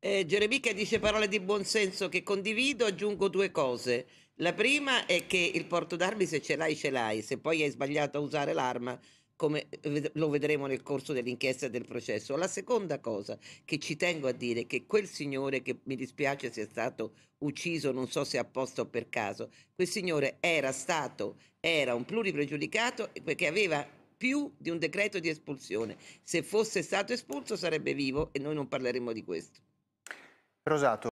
Eh, Geremica dice parole di buonsenso che condivido, aggiungo due cose. La prima è che il porto d'armi se ce l'hai ce l'hai, se poi hai sbagliato a usare l'arma come eh, lo vedremo nel corso dell'inchiesta e del processo. La seconda cosa che ci tengo a dire è che quel signore che mi dispiace sia stato ucciso, non so se apposta o per caso, quel signore era stato, era un pluripregiudicato perché aveva più di un decreto di espulsione. Se fosse stato espulso sarebbe vivo e noi non parleremo di questo. Rosato.